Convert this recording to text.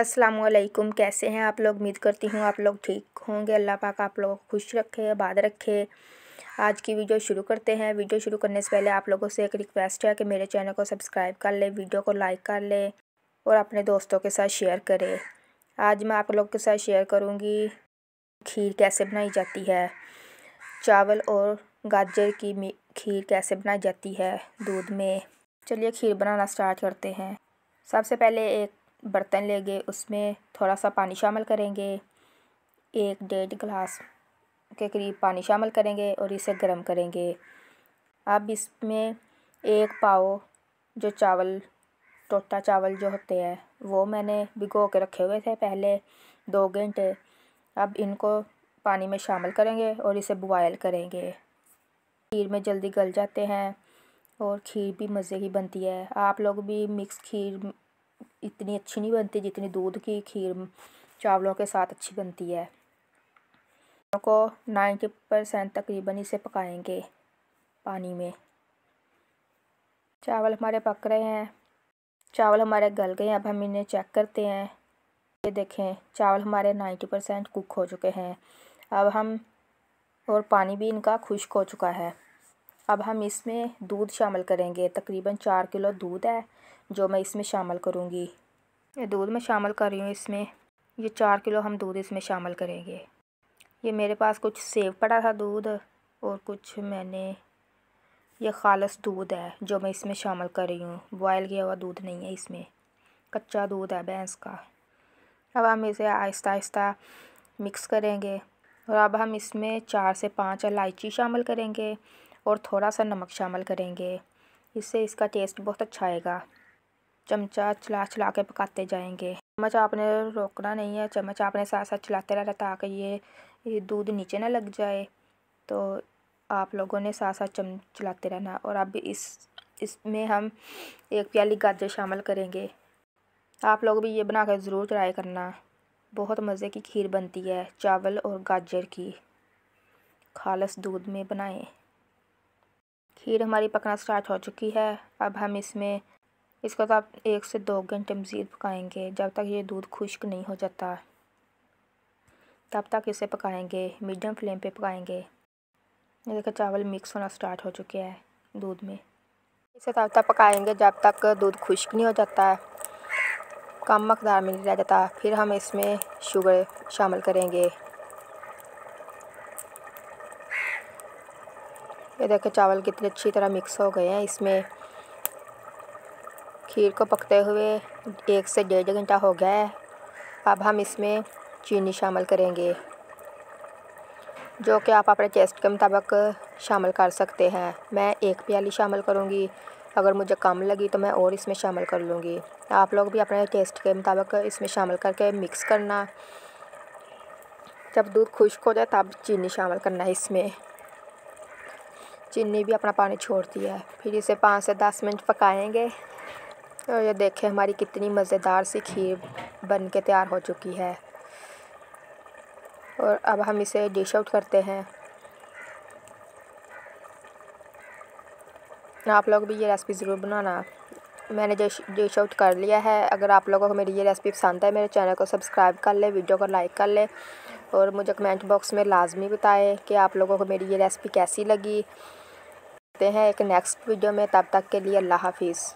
अस्सलाम वालेकुम कैसे हैं आप लोग उम्मीद करती हूँ आप लोग ठीक होंगे अल्लाह पाक आप लोग खुश रखे आबाद रखे आज की वीडियो शुरू करते हैं वीडियो शुरू करने से पहले आप लोगों से एक रिक्वेस्ट है कि मेरे चैनल को सब्सक्राइब कर लें वीडियो को लाइक कर लें और अपने दोस्तों के साथ शेयर करें आज मैं आप लोग के साथ शेयर करूँगी खीर कैसे बनाई जाती है चावल और गाजर की खीर कैसे बनाई जाती है दूध में चलिए खीर बनाना स्टार्ट करते हैं सबसे पहले एक बर्तन लेंगे उसमें थोड़ा सा पानी शामिल करेंगे एक डेढ़ गिलास के करीब पानी शामिल करेंगे और इसे गर्म करेंगे अब इसमें एक पाव जो चावल टोटा चावल जो होते हैं वो मैंने भिगो के रखे हुए थे पहले दो घंटे अब इनको पानी में शामिल करेंगे और इसे बॉयल करेंगे खीर में जल्दी गल जाते हैं और खीर भी मज़े की बनती है आप लोग भी मिक्स खीर इतनी अच्छी नहीं बनती जितनी दूध की खीर चावलों के साथ अच्छी बनती है को नाइन्टी परसेंट तकरीबन इसे पकाएंगे पानी में चावल हमारे पक रहे हैं चावल हमारे गल गए अब हम इन्हें चेक करते हैं ये देखें चावल हमारे नाइन्टी परसेंट कुक हो चुके हैं अब हम और पानी भी इनका खुश्क हो चुका है अब हम इसमें दूध शामिल करेंगे तकरीबन चार किलो दूध है जो मैं इसमें शामिल करूँगी ये दूध मैं शामिल कर रही हूँ इसमें ये चार किलो हम दूध इसमें शामिल करेंगे ये मेरे पास कुछ सेब पड़ा था दूध और कुछ मैंने ये खालस दूध है जो मैं इसमें शामिल कर रही हूँ बॉयल किया हुआ दूध नहीं है इसमें कच्चा दूध है भैंस का अब हम इसे आहिस्ता आहिस्ता मिक्स करेंगे और अब हम इसमें चार से पाँच इलायची शामिल करेंगे और थोड़ा सा नमक शामिल करेंगे इससे इसका टेस्ट बहुत अच्छा आएगा चमचा चला चला के पकाते जाएंगे चम्मच आपने रोकना नहीं है चम्मच आपने साथ साथ चलाते रहना ताकि ये, ये दूध नीचे ना लग जाए तो आप लोगों ने साथ साथ चम चलाते रहना और अब इस इसमें हम एक प्याली गाजर शामिल करेंगे आप लोग भी ये बना कर ज़रूर ट्राई करना बहुत मज़े की खीर बनती है चावल और गाजर की खालस दूध में बनाएं खीर हमारी पकना स्टार्ट हो चुकी है अब हम इसमें इसको तो आप एक से दो घंटे मज़ीद पकाएंगे जब तक ये दूध खुश्क नहीं हो जाता तब तक इसे पकाएंगे मीडियम फ्लेम पे पकाएंगे ये देखो चावल मिक्स होना स्टार्ट हो चुके हैं दूध में इसे तब तक पकाएंगे जब तक दूध खुश्क नहीं हो जाता है कम मकदार में नहीं रह जाता फिर हम इसमें शुगर शामिल करेंगे ये देखें चावल कितने अच्छी तरह मिक्स हो गए हैं इसमें खीर को पकते हुए एक से डेढ़ घंटा हो गया है अब हम इसमें चीनी शामिल करेंगे जो कि आप अपने टेस्ट के मुताबिक शामिल कर सकते हैं मैं एक प्याली शामिल करूँगी अगर मुझे कम लगी तो मैं और इसमें शामिल कर लूँगी आप लोग भी अपने टेस्ट के मुताबिक इसमें शामिल करके मिक्स करना जब दूध खुश्क हो जाए तब चीनी शामिल करना है इसमें चीनी भी अपना पानी छोड़ दिया है फिर इसे पाँच से दस मिनट पकाएंगे और ये देखें हमारी कितनी मज़ेदार सी खीर बन के तैयार हो चुकी है और अब हम इसे डिश आउट करते हैं आप लोग भी ये रेसिपी ज़रूर बनाना मैंने जो डिश आउट कर लिया है अगर आप लोगों को मेरी ये रेसिपी पसंद है मेरे चैनल को सब्सक्राइब कर ले वीडियो को लाइक कर ले और मुझे कमेंट बॉक्स में लाजमी बताएं कि आप लोगों को मेरी ये रेसिपी कैसी लगी मिलते हैं एक नेक्स्ट वीडियो में तब तक के लिए अल्लाह हाफिज़